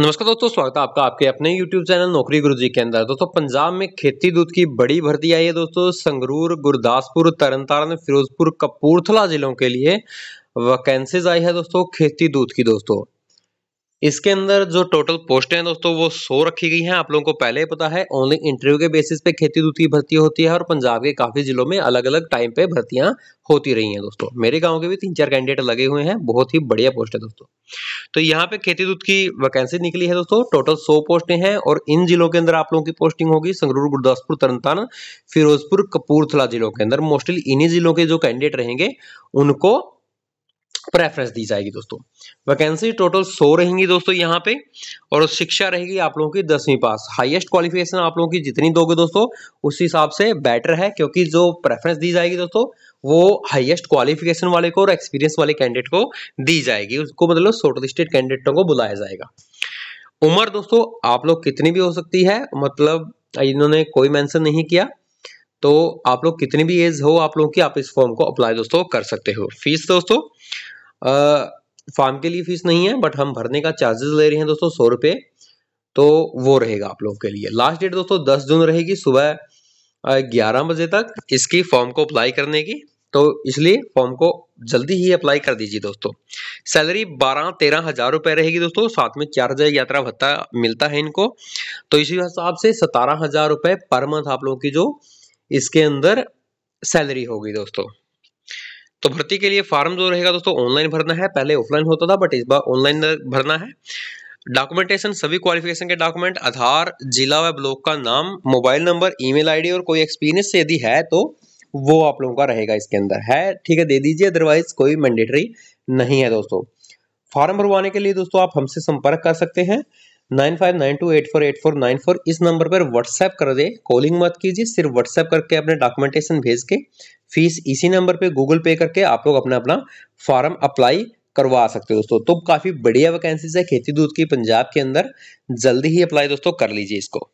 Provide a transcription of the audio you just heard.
नमस्कार दोस्तों स्वागत है आपका आपके अपने YouTube चैनल नौकरी गुरु जी के अंदर दोस्तों पंजाब में खेती दूध की बड़ी भर्ती आई है दोस्तों संगरूर गुरदासपुर तरन तारण फिरोजपुर कपूरथला जिलों के लिए वैकेंसीज आई है दोस्तों खेती दूध की दोस्तों इसके अंदर जो टोटल पोस्टें हैं दोस्तों वो सौ रखी गई हैं आप लोगों को पहले ही पता है ओनली इंटरव्यू के बेसिस पे खेती दूती भर्ती होती है और पंजाब के काफी जिलों में अलग अलग टाइम पे भर्तियां होती रही हैं दोस्तों मेरे गांव के भी तीन चार कैंडिडेट लगे हुए हैं बहुत ही बढ़िया पोस्ट है दोस्तों तो यहाँ पे खेती दूत की वैकेंसी निकली है दोस्तों टोटल सौ पोस्टें हैं और इन जिलों के अंदर आप लोगों की पोस्टिंग होगी संगरूर गुरदासपुर तारण फिरोजपुर कपूरथला जिलों के अंदर मोस्टली इन्हीं जिलों के जो कैंडिडेट रहेंगे उनको प्रेफरेंस दी जाएगी दोस्तों वैकेंसी टोटल सौ रहेंगी दोस्तों यहाँ पे और शिक्षा रहेगी आप लोगों की दसवीं पास हाईएस्ट क्वालिफिकेशन आप लोगों की जितनी दोगे दोस्तों उस हिसाब से बेटर है क्योंकि जो प्रेफरेंस दी जाएगी दोस्तों वो हाईएस्ट क्वालिफिकेशन वाले को और एक्सपीरियंस वाले कैंडिडेट को दी जाएगी उसको मतलब शॉर्ट लिस्टेड कैंडिडेटों को बुलाया जाएगा उम्र दोस्तों आप लोग कितनी भी हो सकती है मतलब इन्होंने कोई मैंसन नहीं किया तो आप लोग कितनी भी एज हो आप लोगों की आप इस फॉर्म को अप्लाई दोस्तों कर सकते हो फीस दोस्तों फॉर्म के लिए फीस नहीं है बट हम भरने का चार्जेस ले रहे हैं दोस्तों सौ रुपये तो वो रहेगा आप लोगों के लिए लास्ट डेट दोस्तों दस जून रहेगी सुबह ग्यारह बजे तक इसकी फॉर्म को अप्लाई करने की तो इसलिए फॉर्म को जल्दी ही अप्लाई कर दीजिए दोस्तों सैलरी बारह तेरह हजार रुपए रहेगी दोस्तों साथ में चार हजार यात्रा भत्ता मिलता है इनको तो इसी हिसाब से सतारह हजार रुपए पर मंथ आप लोगों की जो इसके अंदर सैलरी होगी दोस्तों तो भर्ती के लिए फॉर्म जो रहेगा दोस्तों ऑनलाइन भरना है पहले ऑफलाइन होता था बट इस बार ऑनलाइन भरना है डॉक्यूमेंटेशन सभी क्वालिफिकेशन के डॉक्यूमेंट आधार जिला व ब्लॉक का नाम मोबाइल नंबर ईमेल आईडी और कोई एक्सपीरियंस यदि है तो वो आप लोगों का रहेगा इसके अंदर है ठीक है दे दीजिए अदरवाइज कोई मैंडेटरी नहीं है दोस्तों फॉर्म भरवाने के लिए दोस्तों आप हमसे संपर्क कर सकते हैं nine five nine two eight four eight four nine four इस नंबर पर व्हाट्सएप कर दे कॉलिंग मत कीजिए सिर्फ व्हाट्सएप करके अपने डॉक्यूमेंटेशन भेज के फीस इसी नंबर पे गूगल पे करके आप लोग अपना अपना फॉर्म अप्लाई करवा सकते हो दोस्तों तो काफ़ी बढ़िया वैकेंसीज है खेती दूध की पंजाब के अंदर जल्दी ही अप्लाई दोस्तों कर लीजिए इसको